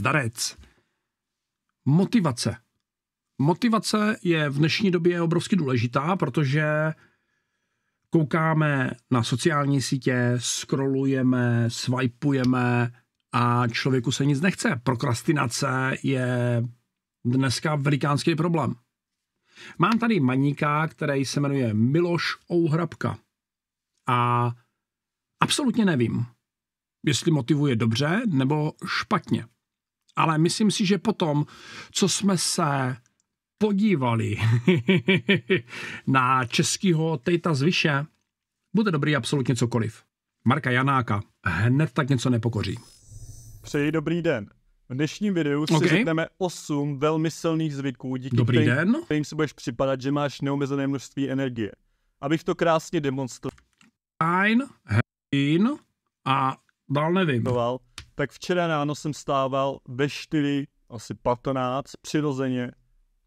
Zdarec. Motivace. Motivace je v dnešní době obrovsky důležitá, protože koukáme na sociální sítě, scrollujeme, swipeujeme a člověku se nic nechce. Prokrastinace je dneska velikánský problém. Mám tady maníka, který se jmenuje Miloš Ouhrabka. A absolutně nevím, jestli motivuje dobře nebo špatně. Ale myslím si, že potom, co jsme se podívali na českého tejta z Vyše, bude dobrý absolutně cokoliv. Marka Janáka hned tak něco nepokoří. Přeji dobrý den. V dnešním videu si okay. řekneme 8 velmi silných zvyků, díky dobrý kterým, den. kterým si budeš připadat, že máš neomezené množství energie. Abych to krásně demonstroval. Fajn, no a dál nevím tak včera ráno jsem stával ve 4, asi 15, přirozeně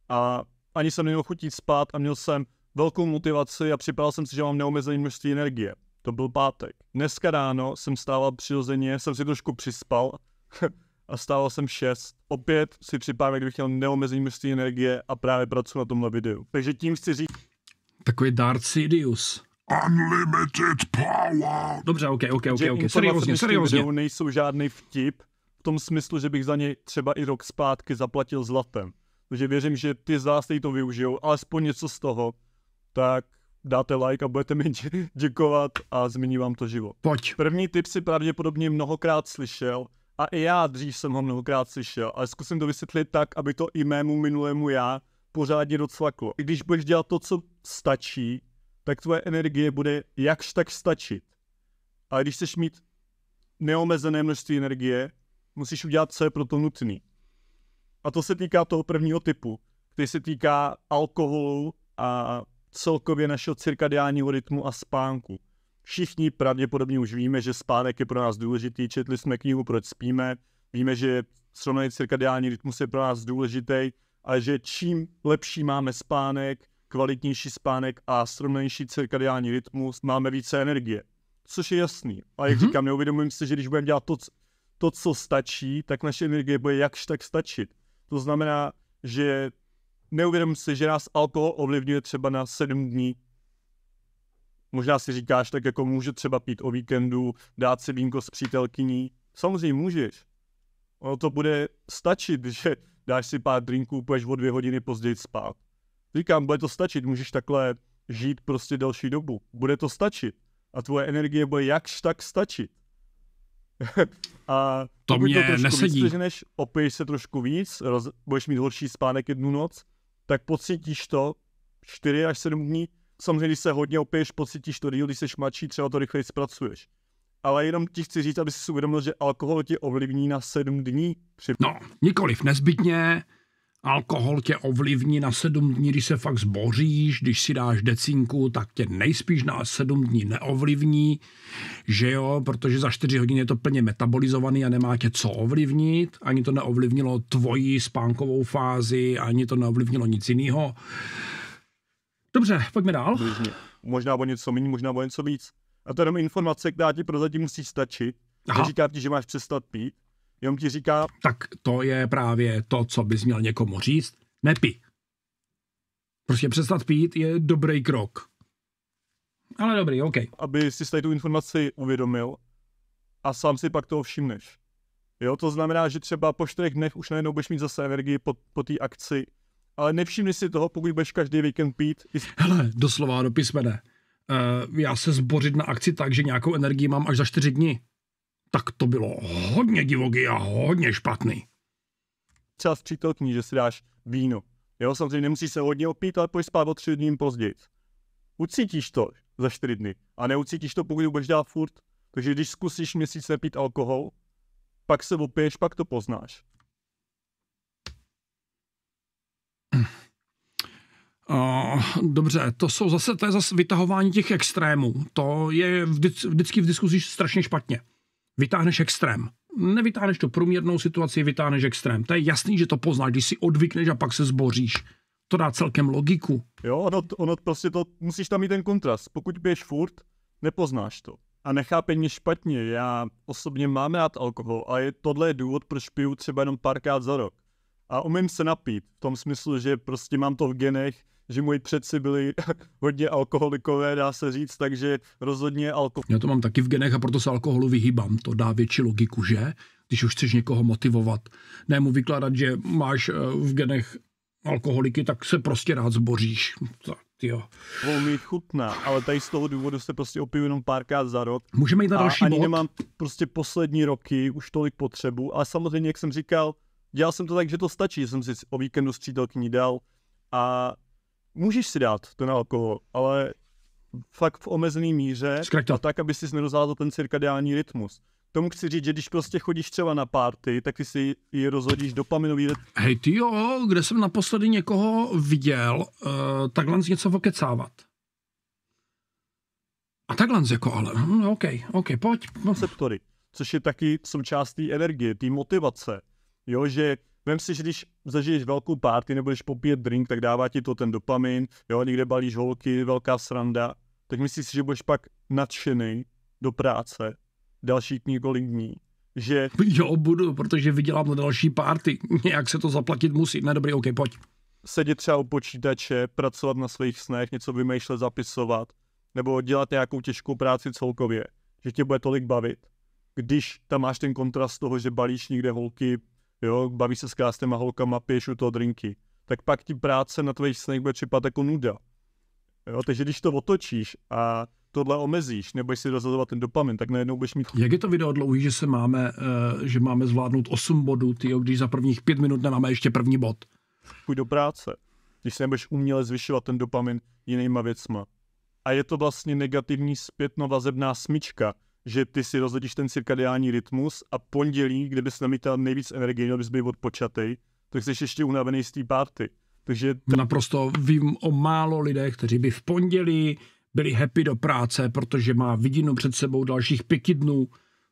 a ani jsem neměl chuť spát a měl jsem velkou motivaci a připadal jsem si, že mám neomezené množství energie. To byl pátek. Dneska ráno jsem stával přirozeně, jsem si trošku přispal a stával jsem 6. Opět si připadám, kdybych měl neomezené množství energie a právě pracuji na tomhle videu. Takže tím chci říct... Takový Darth Sidious. Unlimited power. Dobře, ok, ok, ok, ok. Seriózně, seriózně. nejsou žádný vtip v tom smyslu, že bych za něj třeba i rok zpátky zaplatil zlatem. Takže věřím, že ty z vás, to využijou, alespoň něco z toho, tak dáte like a budete mi dě- děkovat a změní vám to život. Pojď. První tip si pravděpodobně mnohokrát slyšel a i já dřív jsem ho mnohokrát slyšel, ale zkusím to vysvětlit tak, aby to i mému minulému já pořádně docvaklo. I když budeš dělat to, co stačí, tak tvoje energie bude jakž tak stačit. A když chceš mít neomezené množství energie, musíš udělat, co je pro to nutné. A to se týká toho prvního typu, který se týká alkoholu a celkově našeho cirkadiálního rytmu a spánku. Všichni pravděpodobně už víme, že spánek je pro nás důležitý, četli jsme knihu Proč spíme, víme, že srovnaný cirkadiální rytmus je pro nás důležitý a že čím lepší máme spánek, kvalitnější spánek a srovnanější cirkadiální rytmus, máme více energie. Což je jasný. A jak mm-hmm. říkám, neuvědomujeme si, že když budeme dělat to, to, co stačí, tak naše energie bude jakž tak stačit. To znamená, že neuvědomím si, že nás alkohol ovlivňuje třeba na 7 dní. Možná si říkáš, tak jako může třeba pít o víkendu, dát si vínko s přítelkyní. Samozřejmě můžeš. Ono to bude stačit, že dáš si pár drinků, půjdeš o dvě hodiny později spát. Říkám, bude to stačit, můžeš takhle žít prostě delší dobu. Bude to stačit. A tvoje energie bude jakž tak stačit. a to mě to nesedí. Víc, než opiješ se trošku víc, roz, budeš mít horší spánek jednu noc, tak pocítíš to 4 až 7 dní. Samozřejmě, když se hodně opiješ, pocítíš to díl, když jsi mladší, třeba to rychleji zpracuješ. Ale jenom ti chci říct, aby si uvědomil, že alkohol tě ovlivní na 7 dní. Při... No, nikoliv nezbytně, Alkohol tě ovlivní na sedm dní, když se fakt zboříš, když si dáš decinku, tak tě nejspíš na sedm dní neovlivní, že jo, protože za čtyři hodiny je to plně metabolizovaný a nemá tě co ovlivnit. Ani to neovlivnilo tvoji spánkovou fázi, ani to neovlivnilo nic jiného. Dobře, pojďme dál. Blížně. Možná o něco méně, možná o něco víc. A to je jenom informace, která ti prozatím musí stačit. Říká ti, že máš přestat pít, jenom ti říká... Tak to je právě to, co bys měl někomu říct. Nepi. Prostě přestat pít je dobrý krok. Ale dobrý, OK. Aby si tady tu informaci uvědomil a sám si pak toho všimneš. Jo, to znamená, že třeba po čtyřech dnech už najednou budeš mít zase energii po, po té akci, ale nevšimni si toho, pokud budeš každý víkend pít. Jist... Hele, doslova do písmene. Uh, já se zbořit na akci tak, že nějakou energii mám až za čtyři dny tak to bylo hodně divoký a hodně špatný. Třeba stříkotní, že si dáš víno. Jo, samozřejmě nemusíš se hodně opít, ale pojď spát o tři dní později. Ucítíš to za čtyři dny a neucítíš to, pokud budeš dát furt. Takže když zkusíš měsíc nepít alkohol, pak se opiješ, pak to poznáš. Uh, dobře, to jsou zase, to je zase vytahování těch extrémů. To je vždy, vždycky v diskuzích strašně špatně vytáhneš extrém. Nevytáhneš tu průměrnou situaci, vytáhneš extrém. To je jasný, že to poznáš, když si odvykneš a pak se zboříš. To dá celkem logiku. Jo, ono, ono prostě to, musíš tam mít ten kontrast. Pokud běž furt, nepoznáš to. A nechápej mě špatně, já osobně mám rád alkohol a je, tohle je důvod, proč piju třeba jenom párkrát za rok. A umím se napít, v tom smyslu, že prostě mám to v genech, že moji předci byli hodně alkoholikové, dá se říct, takže rozhodně alkohol. Já to mám taky v genech a proto se alkoholu vyhýbám. To dá větší logiku, že? Když už chceš někoho motivovat, ne mu vykládat, že máš eh, v genech alkoholiky, tak se prostě rád zboříš. Tak, jo. Velmi chutná, ale tady z toho důvodu se prostě opiju jenom párkrát za rok. Můžeme jít na další a bod? ani nemám prostě poslední roky už tolik potřebu, ale samozřejmě, jak jsem říkal, dělal jsem to tak, že to stačí, jsem si o víkendu střídal dal a můžeš si dát ten alkohol, ale fakt v omezený míře a tak, aby si nerozvázal ten cirkadiální rytmus. Tomu chci říct, že když prostě chodíš třeba na párty, tak ty si ji rozhodíš dopaminový... Hej ty jo, kde jsem naposledy někoho viděl uh, takhle něco okecávat. A takhle jako ale, hm, OK, OK, pojď. Konceptory, což je taky součástí energie, té motivace. Jo, že Vem si, že když zažiješ velkou párty nebo když popíjet drink, tak dává ti to ten dopamin, jo, někde balíš holky, velká sranda, tak myslíš si, že budeš pak nadšený do práce další několik dní, že... Jo, budu, protože vydělám na další párty. nějak se to zaplatit musí, ne dobrý, ok, pojď. Sedět třeba u počítače, pracovat na svých snech, něco vymýšlet, zapisovat, nebo dělat nějakou těžkou práci celkově, že tě bude tolik bavit, když tam máš ten kontrast toho, že balíš někde holky, jo, baví se s krásnýma holkama, piješ u toho drinky, tak pak ti práce na tvojich snech bude připadat jako nuda. Jo, takže když to otočíš a tohle omezíš, nebo si rozhodovat ten dopamin, tak najednou budeš mít... Jak je to video dlouhý, že se máme, uh, že máme zvládnout 8 bodů, ty, když za prvních 5 minut nemáme ještě první bod? Půjď do práce, když se nebudeš uměle zvyšovat ten dopamin jinýma věcma. A je to vlastně negativní zpětnovazebná smyčka, že ty si rozhodíš ten cirkadiální rytmus a pondělí, kde bys neměl nejvíc energie, měl bys být odpočatej, tak jsi ještě unavený z té párty. Takže Naprosto vím o málo lidech, kteří by v pondělí byli happy do práce, protože má vidinu před sebou dalších pěti dnů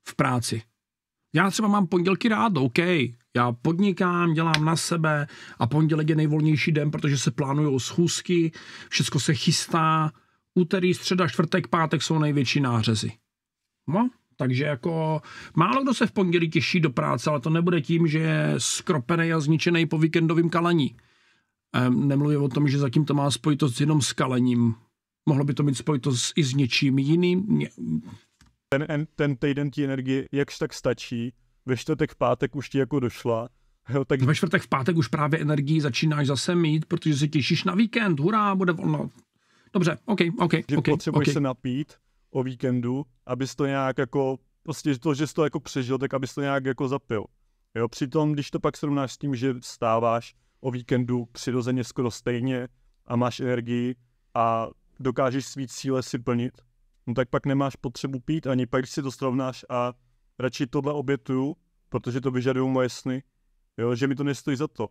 v práci. Já třeba mám pondělky rád, OK, já podnikám, dělám na sebe a pondělek je nejvolnější den, protože se plánují schůzky, všechno se chystá. Úterý, středa, čtvrtek, pátek jsou největší nářezy. No, takže jako málo kdo se v pondělí těší do práce, ale to nebude tím, že je skropený a zničený po víkendovém kalení. Ehm, nemluvím o tom, že zatím to má spojitost jenom s kalením. Mohlo by to mít spojitost i s něčím jiným. Ten, ten týden ti energie jakž tak stačí, ve čtvrtek v pátek už ti jako došla. Jo, tak... Ve čtvrtek v pátek už právě energii začínáš zase mít, protože se těšíš na víkend, hurá, bude volno. Dobře, OK, OK, že OK. potřebuješ okay. se napít, o víkendu, abys to nějak jako, prostě to, že jsi to jako přežil, tak abys to nějak jako zapil. Jo, přitom, když to pak srovnáš s tím, že vstáváš o víkendu přirozeně skoro stejně a máš energii a dokážeš svý cíle si plnit, no tak pak nemáš potřebu pít ani pak, když si to srovnáš a radši tohle obětuju, protože to vyžadují moje sny, jo, že mi to nestojí za to.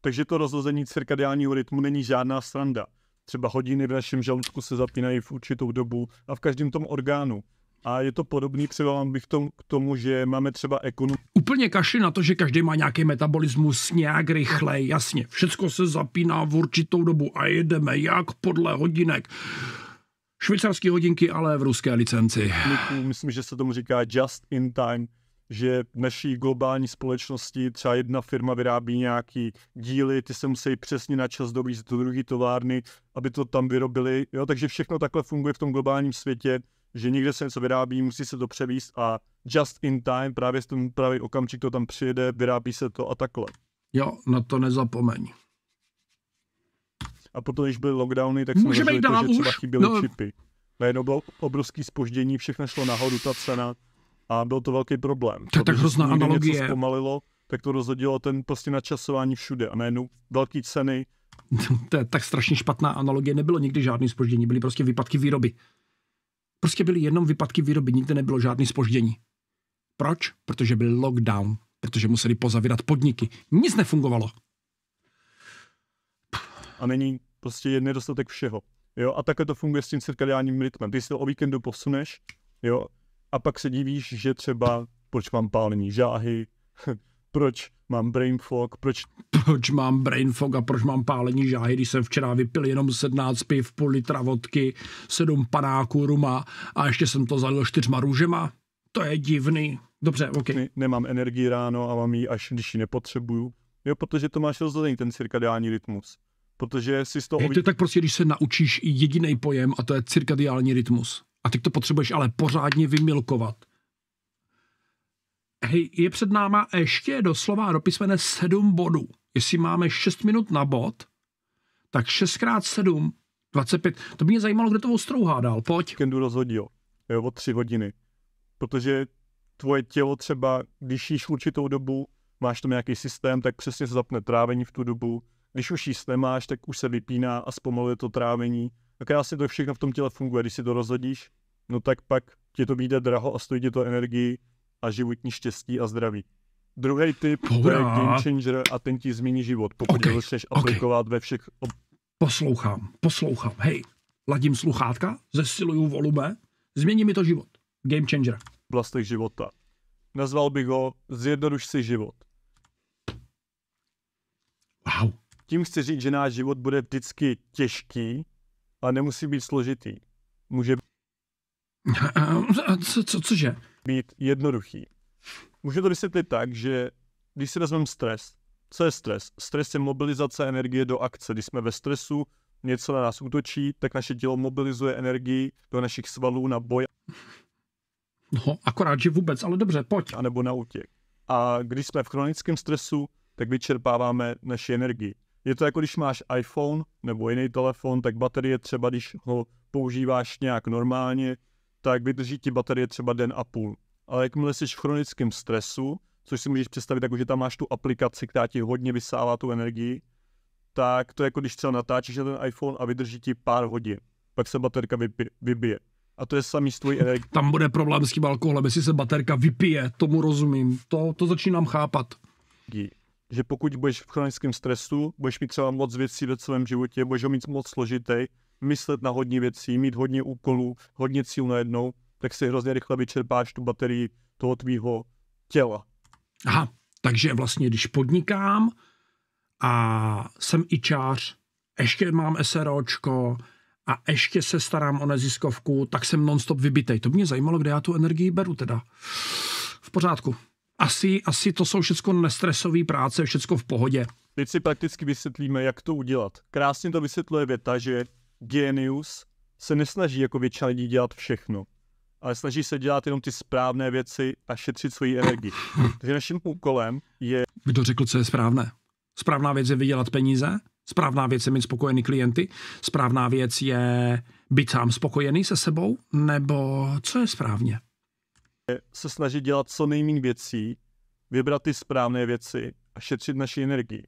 Takže to rozhození cirkadiálního rytmu není žádná sranda třeba hodiny v našem žaludku se zapínají v určitou dobu a v každém tom orgánu. A je to podobný třeba bych tom, k tomu, že máme třeba ekonu. Úplně kaši na to, že každý má nějaký metabolismus nějak rychle. jasně. Všecko se zapíná v určitou dobu a jedeme jak podle hodinek. Švýcarské hodinky, ale v ruské licenci. Myslím, že se tomu říká just in time že v naší globální společnosti třeba jedna firma vyrábí nějaký díly, ty se musí přesně na čas dobít do druhé továrny, aby to tam vyrobili. Jo? Takže všechno takhle funguje v tom globálním světě, že někde se něco vyrábí, musí se to převíst a just in time, právě v tom pravý okamžik to tam přijede, vyrábí se to a takhle. Jo, na to nezapomeň. A potom, když byly lockdowny, tak jsme Můžeme to, že třeba chyběly no. čipy. Najednou bylo obrovské spoždění, všechno šlo nahoru, ta cena a byl to velký problém. je tak hrozná analogie. Něco zpomalilo, tak to rozhodilo ten prostě načasování všude a najednou velký ceny. to je tak strašně špatná analogie, nebylo nikdy žádný spoždění, byly prostě výpadky výroby. Prostě byly jenom výpadky výroby, nikdy nebylo žádný spoždění. Proč? Protože byl lockdown, protože museli pozavírat podniky. Nic nefungovalo. A není prostě je nedostatek všeho. Jo, a takhle to funguje s tím cirkadiálním rytmem. Ty si to o víkendu posuneš, jo, a pak se divíš, že třeba proč mám pálený žáhy, proč mám brain fog, proč... Proč mám brain fog a proč mám pálení žáhy, když jsem včera vypil jenom 17 piv, půl litra vodky, sedm panáků ruma a ještě jsem to zalil čtyřma růžema. To je divný. Dobře, OK. Ne, nemám energii ráno a mám ji až, když ji nepotřebuju. Jo, protože to máš rozhodný ten cirkadiální rytmus. Protože si z toho... Je to tak prostě, když se naučíš jediný pojem a to je cirkadiální rytmus. A teď to potřebuješ ale pořádně vymilkovat. Hej, je před náma ještě doslova do písmene 7 bodů. Jestli máme 6 minut na bod, tak 6x7, 25. To by mě zajímalo, kde to ostrouhá dál. Pojď. Kendu rozhodil. Jo, o 3 hodiny. Protože tvoje tělo třeba, když jíš určitou dobu, máš tam nějaký systém, tak přesně se zapne trávení v tu dobu. Když už jíst nemáš, tak už se vypíná a zpomaluje to trávení krásně to všechno v tom těle funguje, když si to rozhodíš, no tak pak ti to vyjde draho a stojí ti to energii a životní štěstí a zdraví. Druhý typ, to je game changer a ten ti změní život, pokud okay. začneš aplikovat okay. ve všech... Ob... Poslouchám, poslouchám, hej, ladím sluchátka, zesiluju volume, změní mi to život. Game changer. Vlastek života. Nazval bych ho Zjednoduš si život. Wow. Tím chci říct, že náš život bude vždycky těžký, a nemusí být složitý. Může být... co, co, cože? být jednoduchý. Může to vysvětlit tak, že když si vezmeme stres, co je stres? Stres je mobilizace energie do akce. Když jsme ve stresu, něco na nás útočí, tak naše tělo mobilizuje energii do našich svalů na boj. No, akorát, že vůbec, ale dobře, pojď. A nebo na útěk. A když jsme v chronickém stresu, tak vyčerpáváme naši energii. Je to jako když máš iPhone nebo jiný telefon, tak baterie třeba, když ho používáš nějak normálně, tak vydrží ti baterie třeba den a půl. Ale jakmile jsi v chronickém stresu, což si můžeš představit, jako že tam máš tu aplikaci, která ti hodně vysává tu energii, tak to je jako když třeba natáčíš na ten iPhone a vydrží ti pár hodin. Pak se baterka vypije, vybije. A to je samý s tvojí energií. Tam bude problém s tím alkoholem, jestli se baterka vypije, tomu rozumím. To, to začínám chápat že pokud budeš v chronickém stresu, budeš mít třeba moc věcí ve svém životě, budeš ho mít moc složitý, myslet na hodně věcí, mít hodně úkolů, hodně cílů najednou, tak si hrozně rychle vyčerpáš tu baterii toho tvýho těla. Aha, takže vlastně když podnikám a jsem ičář, ještě mám SROčko a ještě se starám o neziskovku, tak jsem nonstop vybitej. To mě zajímalo, kde já tu energii beru teda. V pořádku asi, asi to jsou všechno nestresové práce, všechno v pohodě. Teď si prakticky vysvětlíme, jak to udělat. Krásně to vysvětluje věta, že genius se nesnaží jako většina lidí dělat všechno, ale snaží se dělat jenom ty správné věci a šetřit svoji energii. Takže naším úkolem je... Kdo řekl, co je správné? Správná věc je vydělat peníze, správná věc je mít spokojený klienty, správná věc je být sám spokojený se sebou, nebo co je správně? se snažit dělat co nejméně věcí, vybrat ty správné věci a šetřit naši energii.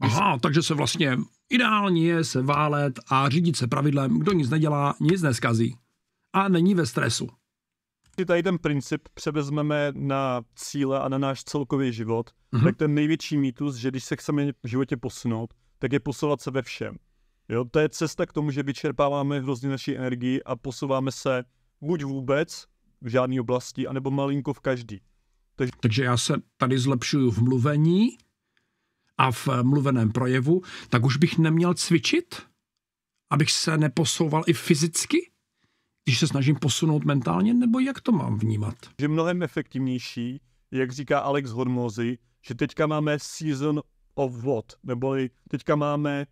Aha, takže se vlastně ideální je se válet a řídit se pravidlem, kdo nic nedělá, nic neskazí. A není ve stresu. Tady ten princip převezmeme na cíle a na náš celkový život, uh-huh. tak ten největší mýtus, že když se chceme v životě posunout, tak je posouvat se ve všem. Jo, to je cesta k tomu, že vyčerpáváme hrozně naší energii a posouváme se buď vůbec, v žádné oblasti, anebo malinko v každý. Takže... Takže já se tady zlepšuju v mluvení a v eh, mluveném projevu, tak už bych neměl cvičit, abych se neposouval i fyzicky? když se snažím posunout mentálně, nebo jak to mám vnímat? Že mnohem efektivnější, jak říká Alex Hormozy, že teďka máme season of what, neboli teďka máme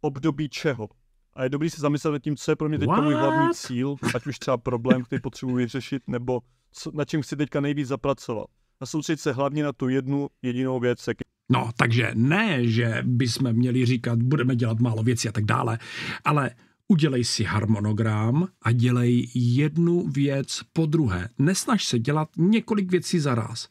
období čeho. A je dobrý se zamyslet nad tím, co je pro mě teď můj hlavní cíl, ať už třeba problém, který potřebuji vyřešit, nebo co, na čem chci teďka nejvíc zapracovat. A soustředit se hlavně na tu jednu jedinou věc, No, takže ne, že bychom měli říkat, budeme dělat málo věcí a tak dále, ale udělej si harmonogram a dělej jednu věc po druhé. Nesnaž se dělat několik věcí za raz.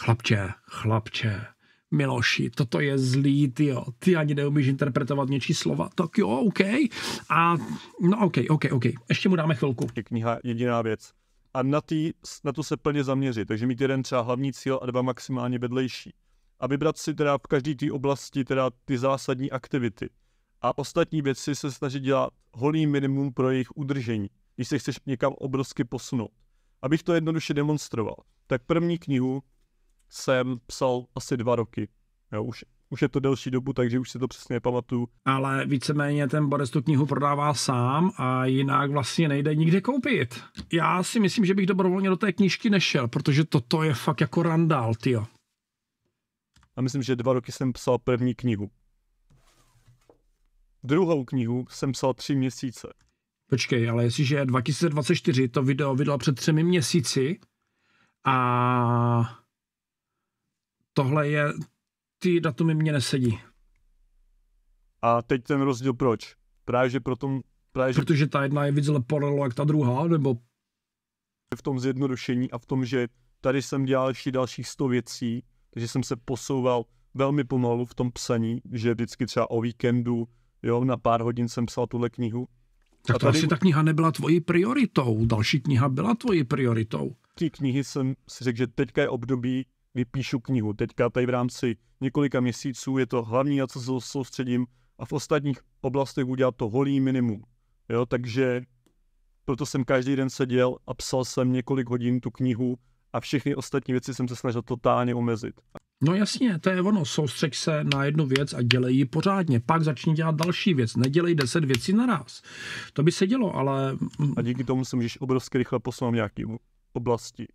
Chlapče, chlapče, Miloši, toto je zlý, ty jo, ty ani neumíš interpretovat něčí slova, tak jo, OK. A no OK, OK, OK, ještě mu dáme chvilku. Je kniha jediná věc. A na, tý, na to se plně zaměřit, takže mít jeden třeba hlavní cíl a dva maximálně vedlejší. A vybrat si teda v každé té oblasti teda ty zásadní aktivity. A ostatní věci se snaží dělat holý minimum pro jejich udržení, když se chceš někam obrovsky posunout. Abych to jednoduše demonstroval, tak první knihu jsem psal asi dva roky. Jo, už, už je to delší dobu, takže už si to přesně pamatuju. Ale víceméně ten Boris tu knihu prodává sám a jinak vlastně nejde nikde koupit. Já si myslím, že bych dobrovolně do té knížky nešel, protože toto je fakt jako randál, tyjo. A myslím, že dva roky jsem psal první knihu. Druhou knihu jsem psal tři měsíce. Počkej, ale jestliže 2024 to video vydal před třemi měsíci a tohle je, ty datumy mě nesedí. A teď ten rozdíl proč? Právě, že pro tom, právě, že... Protože ta jedna je víc leporelo jak ta druhá, nebo... V tom zjednodušení a v tom, že tady jsem dělal ještě dalších 100 věcí, takže jsem se posouval velmi pomalu v tom psaní, že vždycky třeba o víkendu, jo, na pár hodin jsem psal tuhle knihu. Tak a to tady... asi ta kniha nebyla tvojí prioritou, další kniha byla tvojí prioritou. Ty knihy jsem si řekl, že teďka je období, vypíšu knihu. Teďka tady v rámci několika měsíců je to hlavní, na co se soustředím a v ostatních oblastech budu dělat to holý minimum. Jo, takže proto jsem každý den seděl a psal jsem několik hodin tu knihu a všechny ostatní věci jsem se snažil totálně omezit. No jasně, to je ono, soustřeď se na jednu věc a dělej ji pořádně, pak začni dělat další věc, nedělej deset věcí naraz. To by se dělo, ale... A díky tomu se můžeš obrovsky rychle posunout nějakým oblasti.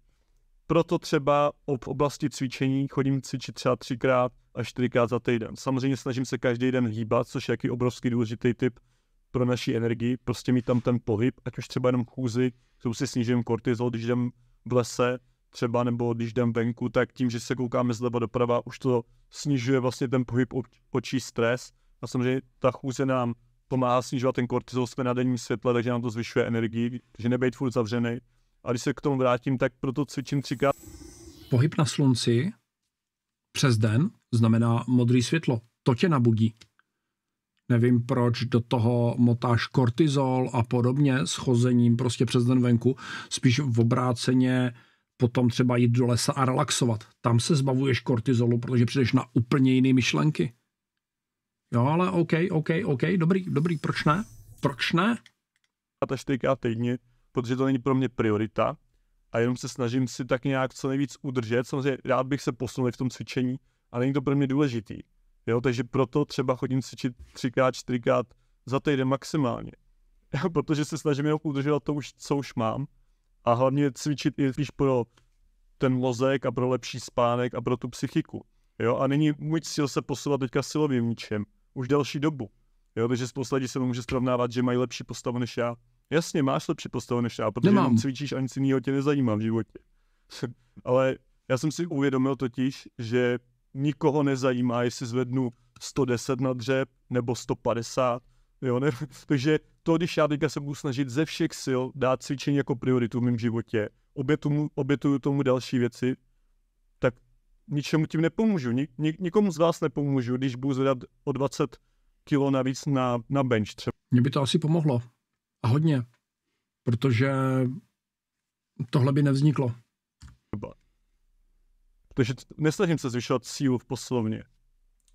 Proto třeba v oblasti cvičení chodím cvičit třeba třikrát až čtyřikrát za týden. Samozřejmě snažím se každý den hýbat, což je jaký obrovský důležitý typ pro naši energii, prostě mít tam ten pohyb, ať už třeba jenom chůzi, kterou si snížím kortizol, když jdem v lese, třeba nebo když jdem venku, tak tím, že se koukáme zleva doprava, už to snižuje vlastně ten pohyb očí stres a samozřejmě ta chůze nám pomáhá snižovat ten kortizol, jsme na denním světle, takže nám to zvyšuje energii, takže nebejt furt zavřený, a když se k tomu vrátím, tak proto cvičím třikrát. Pohyb na slunci přes den znamená modré světlo. To tě nabudí. Nevím, proč do toho motáš kortizol a podobně s chozením prostě přes den venku. Spíš v obráceně potom třeba jít do lesa a relaxovat. Tam se zbavuješ kortizolu, protože přijdeš na úplně jiné myšlenky. Jo, ale OK, OK, OK, dobrý, dobrý, proč ne? Proč ne? A ta čtyřikrát týdně protože to není pro mě priorita a jenom se snažím si tak nějak co nejvíc udržet. Samozřejmě rád bych se posunul v tom cvičení, ale není to pro mě důležitý. Jo, takže proto třeba chodím cvičit třikrát, čtyřikrát za týden maximálně. protože se snažím jenom udržovat to, už, co už mám a hlavně cvičit i spíš pro ten mozek a pro lepší spánek a pro tu psychiku. Jo, a není můj cíl se posouvat teďka silovým ničem. Už další dobu. Jo, takže spousta lidí se může srovnávat, že mají lepší postavu než já Jasně, máš lepší postavu než já, protože Nemám. jenom cvičíš a nic jiného tě nezajímá v životě. Ale já jsem si uvědomil totiž, že nikoho nezajímá, jestli zvednu 110 na dřeb nebo 150. Jo, ne? Takže to, když já teďka se budu snažit ze všech sil dát cvičení jako prioritu v mém životě, obětuju, obětuju tomu další věci, tak ničemu tím nepomůžu. Ni, ni, nikomu z vás nepomůžu, když budu zvedat o 20 kilo navíc na, na bench třeba. Mně by to asi pomohlo. A hodně, protože tohle by nevzniklo. Takže nesnažím se zvyšovat sílu v poslovně.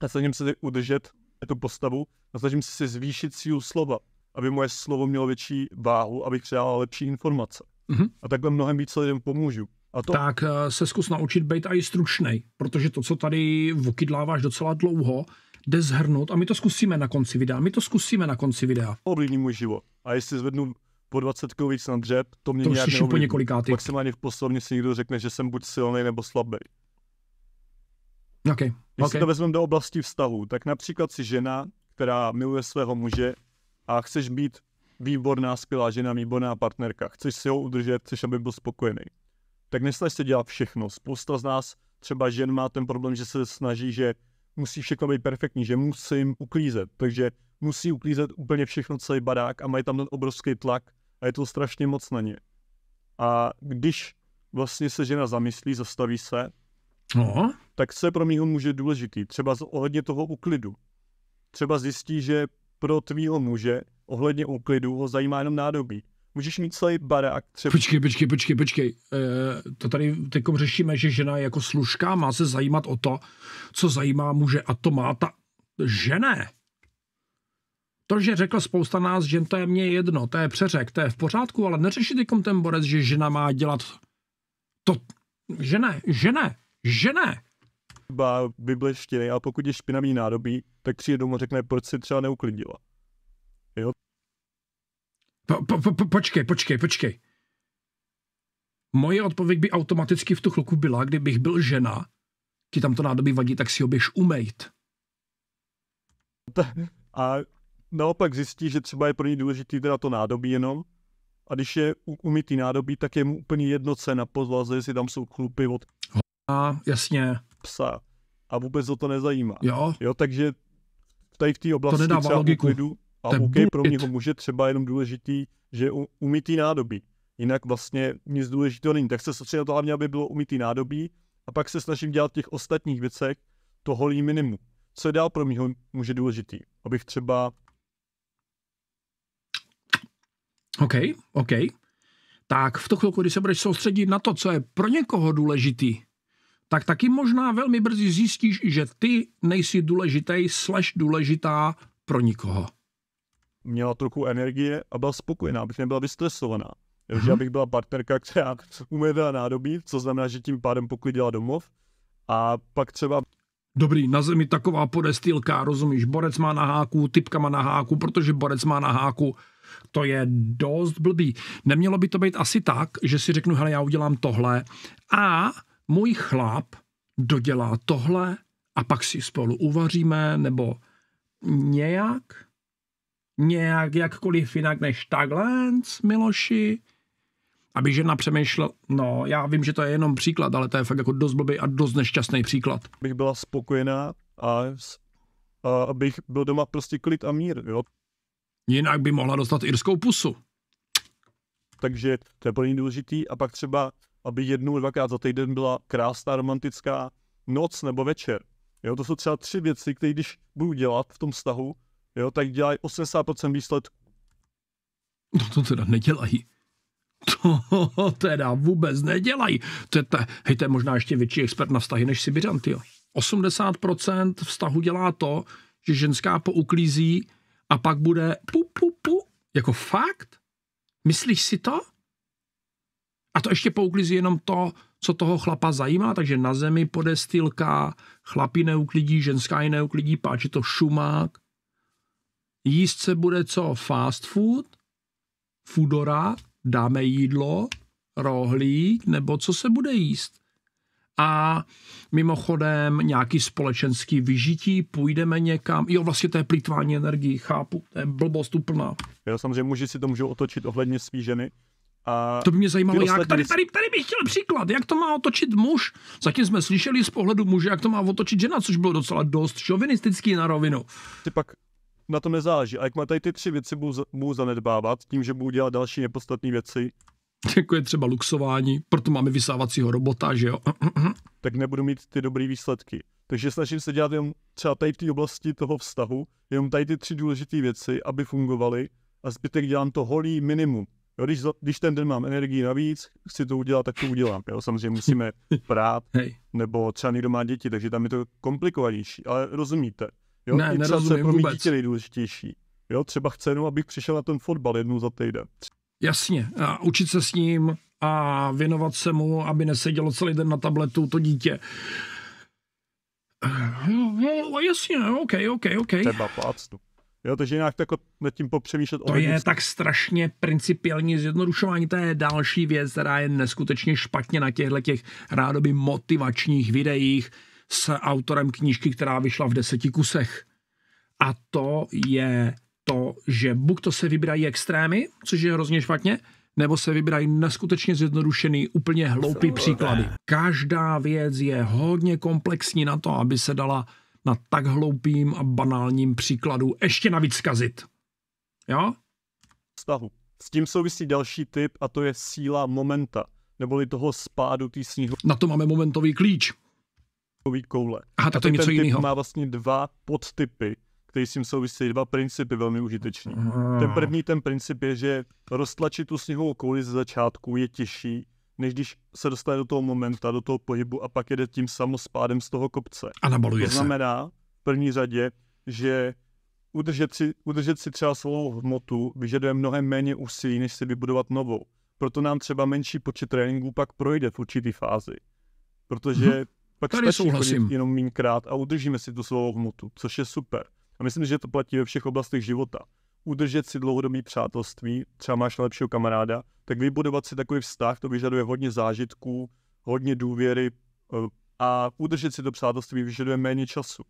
Já snažím se udržet tu postavu a snažím se zvýšit sílu slova, aby moje slovo mělo větší váhu, abych předával lepší informace. Mm-hmm. A takhle mnohem více lidem pomůžu. A to... Tak eh, se zkus naučit být i stručnej, protože to, co tady vokydláváš docela dlouho, jde zhrnout a my to zkusíme na konci videa. My to zkusíme na konci videa. Ovlivní můj život. A jestli zvednu po 20 víc na dřep, to mě to nějak po několikáty. Maximálně v poslovně si někdo řekne, že jsem buď silný nebo slabý. Okay. Když okay. si to vezmeme do oblasti vztahu, tak například si žena, která miluje svého muže a chceš být výborná, skvělá žena, výborná partnerka, chceš si ho udržet, chceš, aby byl spokojený, tak nesnaž se dělat všechno. Spousta z nás, třeba žen, má ten problém, že se snaží, že musí všechno být perfektní, že musím uklízet, takže musí uklízet úplně všechno, celý badák a mají tam ten obrovský tlak a je to strašně moc na ně. A když vlastně se žena zamyslí, zastaví se, no. tak se pro mýho muže důležitý? Třeba ohledně toho uklidu. Třeba zjistí, že pro tvýho muže ohledně úklidu ho zajímá jenom nádobí. Můžeš mít celý barák třeba. Počkej, počkej, počkej, počkej. E, to tady teď řešíme, že žena jako služka má se zajímat o to, co zajímá muže a to má ta žena. To, že řekl spousta nás že to je mně jedno, to je přeřek, to je v pořádku, ale neřeši teďkom ten borec, že žena má dělat to. Žene, žene, žene. Bible štěny, ne. ale pokud je špinavý nádobí, tak přijde domů a řekne, proč si třeba neuklidila. Po, po, po, počkej, počkej, počkej. Moje odpověď by automaticky v tu chvilku byla, kdybych byl žena, ti tam to nádobí vadí, tak si ho běž umejt. A naopak zjistí, že třeba je pro ně důležitý teda to nádobí jenom. A když je umytý nádobí, tak je mu úplně jedno na podlaze, jestli tam jsou chlupy od a, jasně. psa. A vůbec o to nezajímá. Jo. jo takže tady v té oblasti to nedává logiku. Klidu, a to OK, pro mě může třeba jenom důležitý, že je umytý nádobí. Jinak vlastně nic důležitého není. Tak se soustředím na to hlavně, aby bylo umytý nádobí a pak se snažím dělat těch ostatních věcech to holý minimum. Co je dál pro mě může důležitý? Abych třeba... OK, OK. Tak v tu chvilku, když se budeš soustředit na to, co je pro někoho důležitý, tak taky možná velmi brzy zjistíš, že ty nejsi důležitý, slash důležitá pro nikoho měla trochu energie a byla spokojená, abych nebyla vystresovaná. Jo, že mhm. abych byla partnerka, která uměla nádobí, co znamená, že tím pádem poklidila domov. A pak třeba Dobrý, na zemi taková podestýlka, rozumíš, borec má na háku, typka má na háku, protože borec má na háku, to je dost blbý. Nemělo by to být asi tak, že si řeknu, hele, já udělám tohle a můj chlap dodělá tohle a pak si spolu uvaříme nebo nějak nějak jakkoliv jinak než takhle, Miloši? Aby žena přemýšlela, no já vím, že to je jenom příklad, ale to je fakt jako dost blbý a dost nešťastný příklad. Bych byla spokojená a, a abych byl doma prostě klid a mír, jo. Jinak by mohla dostat irskou pusu. Takže to je pro důležitý a pak třeba, aby jednou, dvakrát za týden byla krásná romantická noc nebo večer. Jo, to jsou třeba tři věci, které když budu dělat v tom vztahu, jo, tak dělají 80% výsledků. No to teda nedělají. To teda vůbec nedělají. To je, ta, hej, to je možná ještě větší expert na vztahy než Sibiřan, jo. 80% vztahu dělá to, že ženská pouklízí a pak bude pu, pu, pu. Jako fakt? Myslíš si to? A to ještě pouklízí jenom to, co toho chlapa zajímá, takže na zemi podestýlka, chlapi neuklidí, ženská ji neuklidí, páči to šumák, Jíst se bude co? Fast food? Foodora? Dáme jídlo? Rohlík? Nebo co se bude jíst? A mimochodem nějaký společenský vyžití, půjdeme někam. Jo, vlastně to je plýtvání energii, chápu, to je blbost úplná. Jo, samozřejmě muži si to můžou otočit ohledně svý ženy, a to by mě zajímalo, jak tady, tady, tady bych chtěl příklad, jak to má otočit muž. Zatím jsme slyšeli z pohledu muže, jak to má otočit žena, což bylo docela dost šovinistický na rovinu. Ty pak na tom nezáleží. A jak má tady ty tři věci budu, budu zanedbávat tím, že budu dělat další nepodstatné věci, jako je třeba luxování, proto máme vysávacího robota, že jo. tak nebudu mít ty dobré výsledky. Takže snažím se dělat jenom třeba tady v té oblasti toho vztahu, jenom tady ty tři důležité věci, aby fungovaly a zbytek dělám to holý minimum. Jo, když, když ten den mám energii navíc, chci to udělat, tak to udělám. Jo, samozřejmě musíme prát, nebo třeba někdo má děti, takže tam je to komplikovanější, ale rozumíte. Jo, ne, nerazuměl pro mě vůbec. dítě nejdůležitější. Jo, třeba chce jenom, abych přišel na ten fotbal jednou za týden. Jasně, a učit se s ním a věnovat se mu, aby nesedělo celý den na tabletu to dítě. No, jasně, OK, OK, OK. Třeba plácnu. Jo, takže nějak jako nad tím popřemýšlet. To je tak strašně principiální zjednodušování, to je další věc, která je neskutečně špatně na těchto těch rádoby motivačních videích, s autorem knížky, která vyšla v deseti kusech. A to je to, že buď to se vybrají extrémy, což je hrozně špatně, nebo se vybrají neskutečně zjednodušený, úplně hloupý příklady. Každá věc je hodně komplexní na to, aby se dala na tak hloupým a banálním příkladu ještě navíc zkazit. Jo? Stavu. S tím souvisí další typ a to je síla momenta, neboli toho spádu té sníhu. Na to máme momentový klíč koule. Aha, tak to je něco jiného. Má vlastně dva podtypy, který s tím souvisí, dva principy velmi užiteční. Hmm. Ten první, ten princip je, že roztlačit tu sněhovou kouli ze začátku je těžší, než když se dostane do toho momenta, do toho pohybu a pak jede tím samospádem z toho kopce. A nabaluje To znamená v první řadě, že udržet si, udržet si třeba svou hmotu vyžaduje mnohem méně úsilí, než si vybudovat novou. Proto nám třeba menší počet tréninků pak projde v určitý fázi. Protože hmm pak Tady souhlasím. jenom mínkrát a udržíme si tu svou hmotu, což je super. A myslím, že to platí ve všech oblastech života. Udržet si dlouhodobý přátelství, třeba máš lepšího kamaráda, tak vybudovat si takový vztah, to vyžaduje hodně zážitků, hodně důvěry eh, a udržet si to přátelství vyžaduje méně času.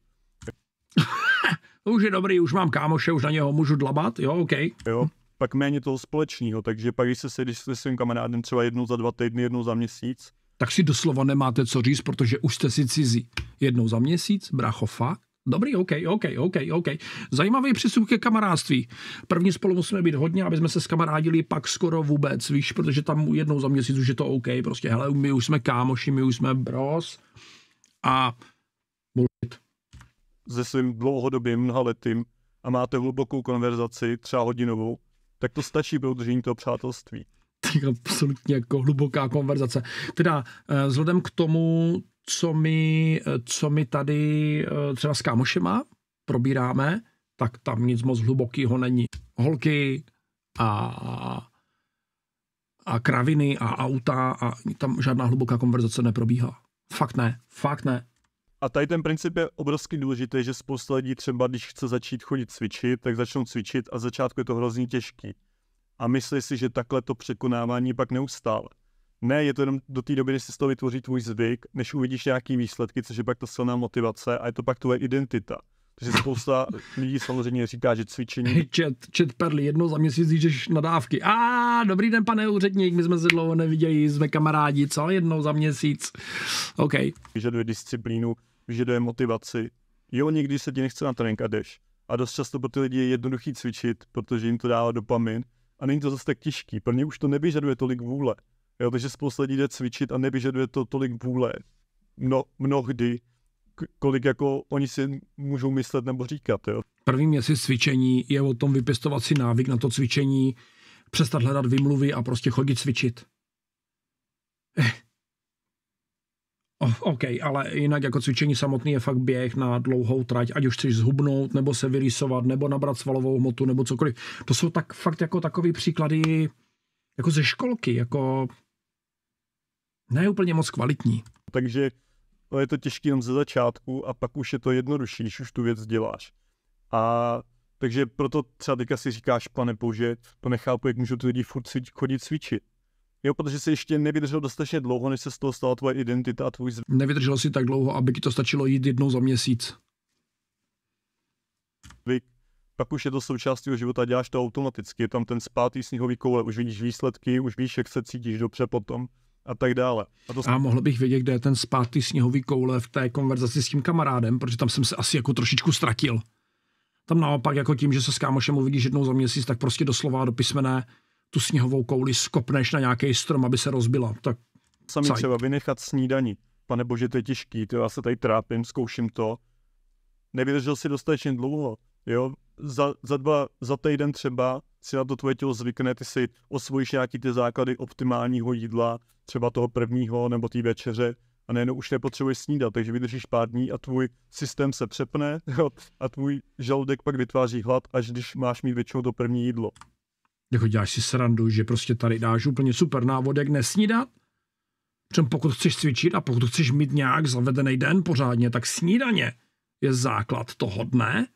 to už je dobrý, už mám kámoše, už na něho můžu dlabat, jo, OK. Jo, pak méně toho společného, takže pak když se sedíš se svým kamarádem třeba jednou za dva týdny, jednou za měsíc, tak si doslova nemáte co říct, protože už jste si cizí. Jednou za měsíc, bracho, fakt? Dobrý, OK, OK, OK, OK. Zajímavý přístup ke kamarádství. První spolu musíme být hodně, aby jsme se skamarádili pak skoro vůbec, víš, protože tam jednou za měsíc už je to OK, prostě hele, my už jsme kámoši, my už jsme bros a bullshit. Se svým dlouhodobým haletým a máte hlubokou konverzaci, třeba hodinovou, tak to stačí pro udržení toho přátelství tak absolutně jako hluboká konverzace. Teda eh, vzhledem k tomu, co my, eh, co my tady eh, třeba s kámošema probíráme, tak tam nic moc hlubokého není. Holky a, a kraviny a auta a tam žádná hluboká konverzace neprobíhá. Fakt ne, fakt ne. A tady ten princip je obrovsky důležitý, že spousta lidí třeba, když chce začít chodit cvičit, tak začnou cvičit a začátku je to hrozně těžký a myslí si, že takhle to překonávání pak neustále. Ne, je to jenom do té doby, než si z toho vytvoří tvůj zvyk, než uvidíš nějaký výsledky, což je pak ta silná motivace a je to pak tvoje identita. Takže spousta lidí samozřejmě říká, že cvičení... Čet, čet perly, jedno za měsíc jdeš na dávky. A dobrý den, pane úředník, my jsme se dlouho neviděli, jsme kamarádi, co? Jednou za měsíc. OK. Vyžaduje disciplínu, vyžaduje motivaci. Jo, někdy se ti nechce na trénink a jdeš. A dost často pro ty lidi je jednoduchý cvičit, protože jim to dává dopamin, a není to zase tak těžký. Pro ně už to nevyžaduje tolik vůle. Jo, takže spousta lidí jde cvičit a nevyžaduje to tolik vůle. No, mnohdy, kolik jako oni si můžou myslet nebo říkat. Jo. První měsíc cvičení je o tom vypěstovat si návyk na to cvičení, přestat hledat vymluvy a prostě chodit cvičit. Eh Oh, OK, ale jinak jako cvičení samotný je fakt běh na dlouhou trať, ať už chceš zhubnout, nebo se vyrýsovat, nebo nabrat svalovou hmotu, nebo cokoliv. To jsou tak fakt jako takový příklady jako ze školky, jako ne úplně moc kvalitní. Takže no je to těžké jenom ze začátku a pak už je to jednodušší, když už tu věc děláš. A takže proto třeba teďka si říkáš, pane bože, to nechápu, jak můžu ty lidi furt chodit cvičit Jo, protože jsi ještě nevydržel dostatečně dlouho, než se z toho stala tvoje identita a tvůj zvyk. Nevydržel si tak dlouho, aby ti to stačilo jít jednou za měsíc. Vy, Pak už je to součástí života, děláš to automaticky, je tam ten spátý sněhový koule, už vidíš výsledky, už víš, jak se cítíš dobře potom a tak dále. A, to... a mohl bych vědět, kde je ten spátý sněhový koule v té konverzaci s tím kamarádem, protože tam jsem se asi jako trošičku ztratil. Tam naopak jako tím, že se s kámošem uvidíš jednou za měsíc, tak prostě doslova do písmené tu sněhovou kouli skopneš na nějaký strom, aby se rozbila. Tak Samý cajt. třeba vynechat snídaní. Pane bože, to je těžký, to já se tady trápím, zkouším to. Nevydržel si dostatečně dlouho, jo? Za, za, dva, za týden třeba si na to tvoje tělo zvykne, ty si osvojíš nějaký ty základy optimálního jídla, třeba toho prvního nebo té večeře, a nejenom už nepotřebuješ snídat, takže vydržíš pár dní a tvůj systém se přepne jo, a tvůj žaludek pak vytváří hlad, až když máš mít většinou to první jídlo jako děláš si srandu, že prostě tady dáš úplně super návod, jak nesnídat. Přičem pokud chceš cvičit a pokud chceš mít nějak zavedený den pořádně, tak snídaně je základ toho dne.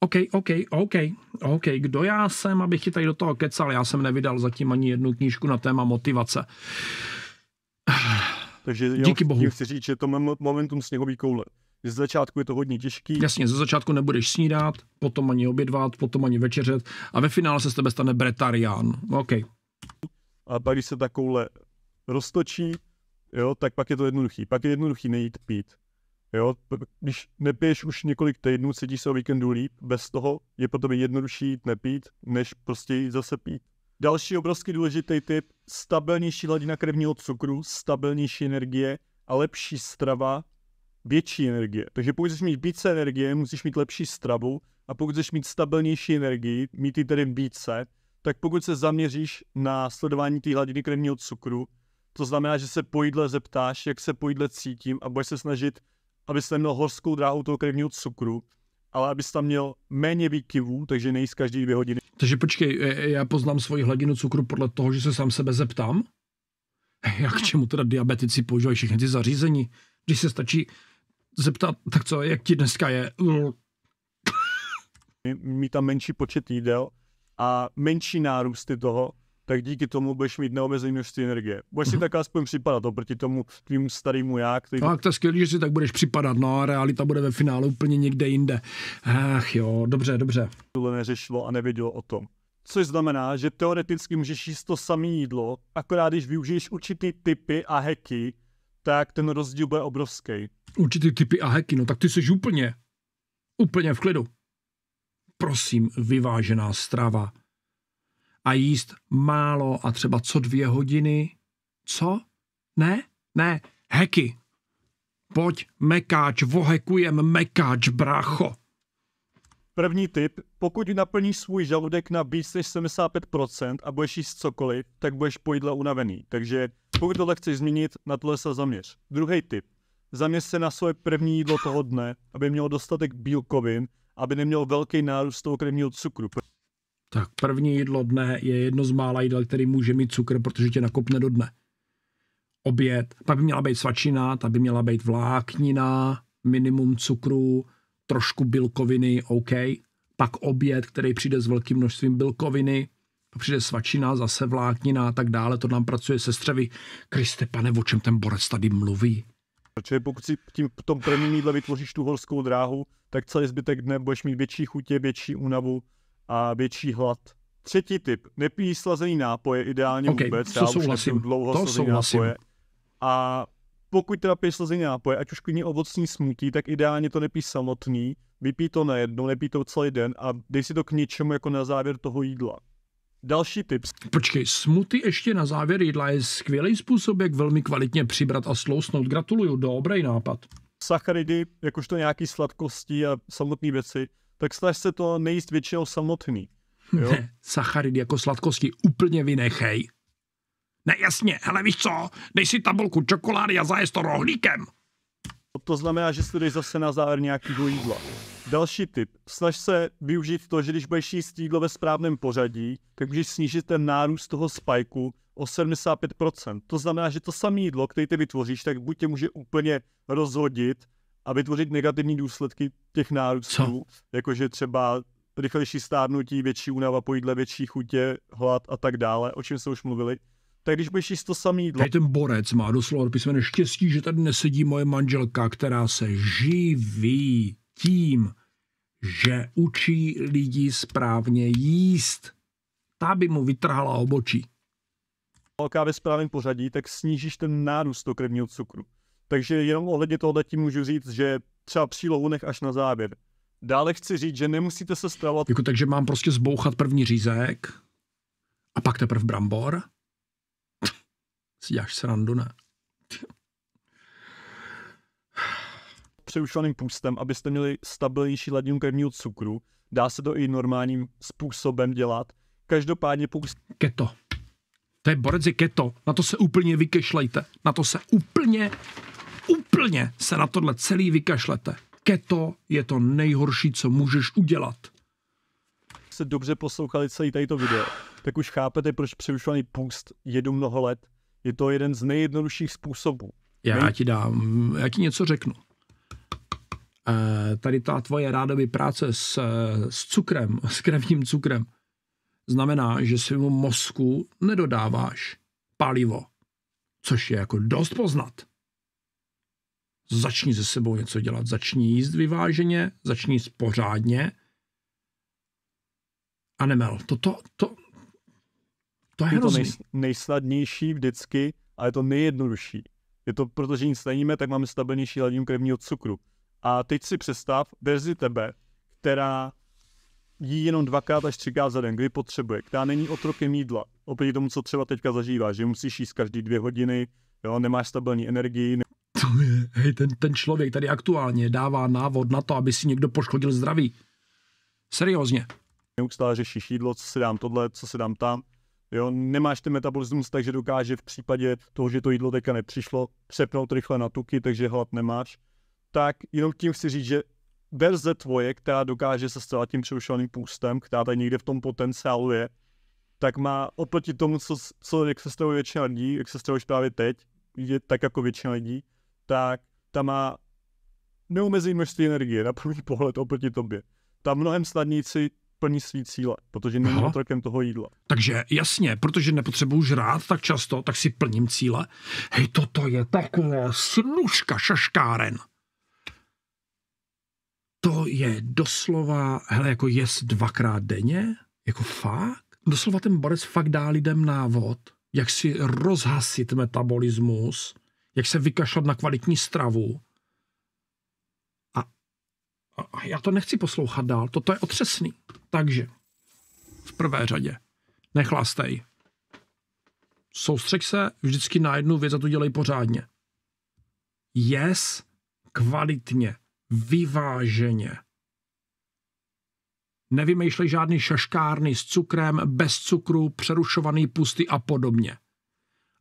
OK, OK, OK, OK, kdo já jsem, abych ti tady do toho kecal, já jsem nevydal zatím ani jednu knížku na téma motivace. Takže Díky já, bohu. chci říct, že to momentum sněhový koule ze začátku je to hodně těžký. Jasně, ze začátku nebudeš snídat, potom ani obědvat, potom ani večeřet a ve finále se z tebe stane bretarián. No, OK. A pak, když se takovouhle roztočí, jo, tak pak je to jednoduchý. Pak je jednoduchý nejít pít. Jo, když nepiješ už několik týdnů, cítíš se o víkendu líp, bez toho je pro tebe jednodušší jít nepít, než prostě jít zase pít. Další obrovský důležitý typ, stabilnější hladina krevního cukru, stabilnější energie a lepší strava větší energie. Takže pokud chceš mít více energie, musíš mít lepší stravu a pokud chceš mít stabilnější energii, mít ji tedy více, tak pokud se zaměříš na sledování té hladiny krevního cukru, to znamená, že se po jídle zeptáš, jak se po jídle cítím a budeš se snažit, abys neměl horskou dráhu toho krevního cukru, ale abys tam měl méně výkyvů, takže nejíst každý dvě hodiny. Takže počkej, e, e, já poznám svoji hladinu cukru podle toho, že se sám sebe zeptám? Jak k čemu teda diabetici používají všechny ty zařízení? Když se stačí zeptat, tak co, jak ti dneska je? Mít tam menší počet jídel a menší nárůsty toho, tak díky tomu budeš mít neomezený množství energie. Budeš uh-huh. si mhm. tak aspoň připadat oproti tomu tvým starému já, který... Tak to je skvělý, že si tak budeš připadat, no a realita bude ve finále úplně někde jinde. Ach jo, dobře, dobře. Tohle neřešilo a nevědělo o tom. Což znamená, že teoreticky můžeš jíst to samé jídlo, akorát když využiješ určitý typy a heky, tak ten rozdíl bude obrovský určitý typy a hacky, no tak ty seš úplně, úplně v klidu. Prosím, vyvážená strava. A jíst málo a třeba co dvě hodiny. Co? Ne? Ne, heky. Pojď, mekáč, vohekujem, mekáč, brácho. První tip, pokud naplníš svůj žaludek na víc než 75% a budeš jíst cokoliv, tak budeš po jídle unavený. Takže pokud tohle chceš změnit, na tohle se zaměř. Druhý tip, zaměř se na svoje první jídlo toho dne, aby měl dostatek bílkovin, aby neměl velký nárůst toho krevního cukru. Tak první jídlo dne je jedno z mála jídel, který může mít cukr, protože tě nakopne do dne. Oběd, pak by měla být svačina, ta by měla být vláknina, minimum cukru, trošku bílkoviny, OK. Pak oběd, který přijde s velkým množstvím bílkoviny, pak přijde svačina, zase vláknina a tak dále, to nám pracuje se střevy. Kriste, pane, o čem ten borec tady mluví? Protože pokud si tím, v tom prvním jídle vytvoříš tu horskou dráhu, tak celý zbytek dne budeš mít větší chutě, větší únavu a větší hlad. Třetí typ, nepij slazený nápoje, ideálně okay, vůbec, já už dlouho to slazený souhlasím. nápoje. A pokud teda pije slazený nápoje, ať už klidně ovocný smutí, tak ideálně to nepij samotný, vypij to najednou, nepij to celý den a dej si to k něčemu jako na závěr toho jídla. Další tips. Počkej, smuty ještě na závěr jídla je skvělý způsob, jak velmi kvalitně přibrat a slousnout. Gratuluju, dobrý nápad. Sacharidy, jakožto nějaký sladkosti a samotné věci, tak snaž se to nejíst většinou samotný. Jo? Ne, sacharidy jako sladkosti úplně vynechej. Ne, jasně, hele víš co, dej si tabulku čokolády a zajez to rohlíkem. To znamená, že si jdeš zase na závěr nějakého jídla. Další tip. Snaž se využít to, že když budeš jíst jídlo ve správném pořadí, tak můžeš snížit ten nárůst toho spajku o 75%. To znamená, že to samé jídlo, které ty vytvoříš, tak buď tě může úplně rozhodit a vytvořit negativní důsledky těch nárůstů, jakože třeba rychlejší stárnutí, větší únava po jídle, větší chutě, hlad a tak dále, o čem jsme už mluvili tak když budeš jíst to samý jídlo. Tady ten borec má doslova písmene štěstí, že tady nesedí moje manželka, která se živí tím, že učí lidi správně jíst. Ta by mu vytrhala obočí. Velká ve správném pořadí, tak snížíš ten nárůst toho krevního cukru. Takže jenom ohledně tohohle ti můžu říct, že třeba přílohu nech až na závěr. Dále chci říct, že nemusíte se stravovat... Jako takže mám prostě zbouchat první řízek a pak teprve brambor? si děláš srandu, ne? Přerušovaným půstem, abyste měli stabilnější hladinu krevního cukru, dá se to i normálním způsobem dělat. Každopádně půst... Keto. To je borec je keto. Na to se úplně vykešlejte. Na to se úplně, úplně se na tohle celý vykašlete. Keto je to nejhorší, co můžeš udělat se dobře poslouchali celý tady to video, tak už chápete, proč přerušovaný půst jedu mnoho let je to jeden z nejjednodušších způsobů. Já Nej... ti dám, já ti něco řeknu. E, tady ta tvoje rádoby práce s, s cukrem, s krevním cukrem, znamená, že svému mozku nedodáváš palivo, což je jako dost poznat. Začni se sebou něco dělat, začni jíst vyváženě, začni jíst pořádně a nemel. To, to, to, to je, je to nej, nejsladnější vždycky a je to nejjednodušší. Je to, protože nic nejíme, tak máme stabilnější hladinu krevního cukru. A teď si představ verzi tebe, která jí jenom dvakrát až třikrát za den, kdy potřebuje, která není otrokem jídla. Oproti tomu, co třeba teďka zažívá, že musíš jíst každý dvě hodiny, jo, nemáš stabilní energii. Ne... To je, hej, ten, ten člověk tady aktuálně dává návod na to, aby si někdo poškodil zdraví. Seriózně. Neustále řešíš jídlo, co si dám tohle, co si dám tam. Jo, nemáš ten metabolismus, takže dokáže v případě toho, že to jídlo teďka nepřišlo, přepnout rychle na tuky, takže hlad nemáš. Tak jenom tím chci říct, že verze tvoje, která dokáže se stát tím přerušovaným půstem, která tady někde v tom potenciálu je, tak má oproti tomu, co, co jak se stavuje většina lidí, jak se stavuješ právě teď, je tak jako většina lidí, tak ta má neomezené množství energie na první pohled oproti tobě. Ta mnohem snadněji plní svý cíle, protože není Aha. otrokem toho jídla. Takže jasně, protože nepotřebuju žrát tak často, tak si plním cíle. Hej, toto je taková snužka šaškáren. To je doslova, hele, jako jest dvakrát denně, jako fakt. Doslova ten borec fakt dá lidem návod, jak si rozhasit metabolismus, jak se vykašlat na kvalitní stravu, a já to nechci poslouchat dál, toto je otřesný. Takže v prvé řadě nechlastej. Soustřeď se vždycky na jednu věc a to dělej pořádně. Jes kvalitně, vyváženě. Nevymýšlej žádný šaškárny s cukrem, bez cukru, přerušovaný pusty a podobně.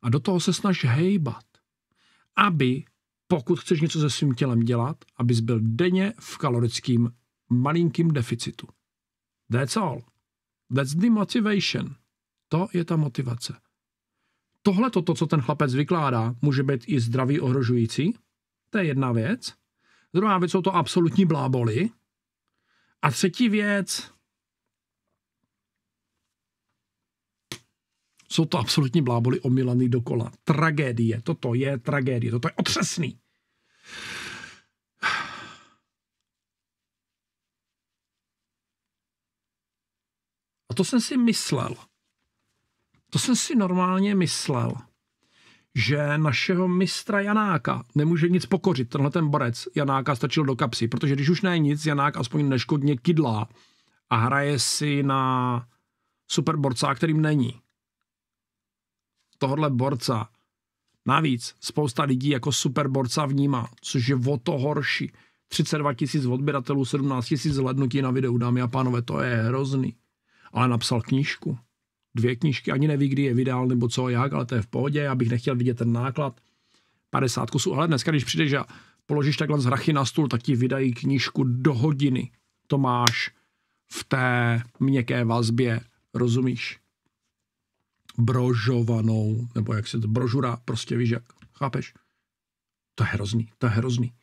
A do toho se snaž hejbat, aby pokud chceš něco se svým tělem dělat, abys byl denně v kalorickým malinkým deficitu. That's all. That's the motivation. To je ta motivace. Tohle to, co ten chlapec vykládá, může být i zdraví ohrožující. To je jedna věc. Druhá věc jsou to absolutní bláboli. A třetí věc, jsou to absolutní bláboli omilaný dokola. Tragédie, toto je tragédie, toto je otřesný. A to jsem si myslel. To jsem si normálně myslel, že našeho mistra Janáka nemůže nic pokořit. Tenhle ten borec Janáka stačil do kapsy, protože když už ne nic, Janák aspoň neškodně kydlá a hraje si na superborca, kterým není. Tohle borca Navíc spousta lidí jako superborca vnímá, což je o to horší. 32 tisíc odběratelů, 17 tisíc zhlednutí na videu, dámy a pánové, to je hrozný. Ale napsal knížku. Dvě knížky, ani neví, kdy je vydal nebo co jak, ale to je v pohodě, já bych nechtěl vidět ten náklad. 50 kusů, ale dneska, když přijdeš a položíš takhle z hrachy na stůl, tak ti vydají knížku do hodiny. To máš v té měkké vazbě, rozumíš? brožovanou, nebo jak se to, brožura, prostě víš jak, chápeš? To je hrozný, to je hrozný.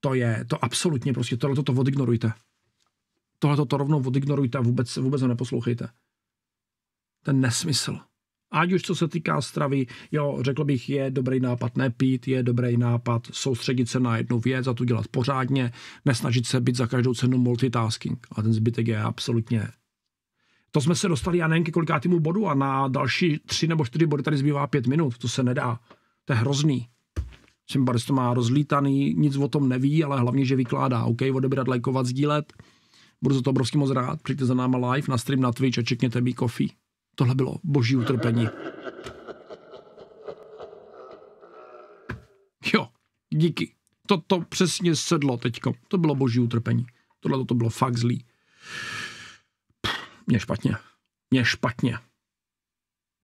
To je, to absolutně prostě, tohle to odignorujte. Tohle to rovnou odignorujte a vůbec, vůbec ho neposlouchejte. Ten nesmysl. Ať už co se týká stravy, jo, řekl bych, je dobrý nápad nepít, je dobrý nápad soustředit se na jednu věc a to dělat pořádně, nesnažit se být za každou cenu multitasking. A ten zbytek je absolutně to jsme se dostali, já nevím, ke kolikátému bodu a na další tři nebo čtyři body tady zbývá pět minut, to se nedá. To je hrozný. Simbaris to má rozlítaný, nic o tom neví, ale hlavně, že vykládá. OK, odebrat, lajkovat, sdílet. Budu za to obrovský moc rád. Přijďte za náma live na stream na Twitch a čekněte mi kofí. Tohle bylo boží utrpení. Jo, díky. Toto přesně sedlo teďko. To bylo boží utrpení. Tohle to bylo fakt zlý. Mě špatně. Mě špatně.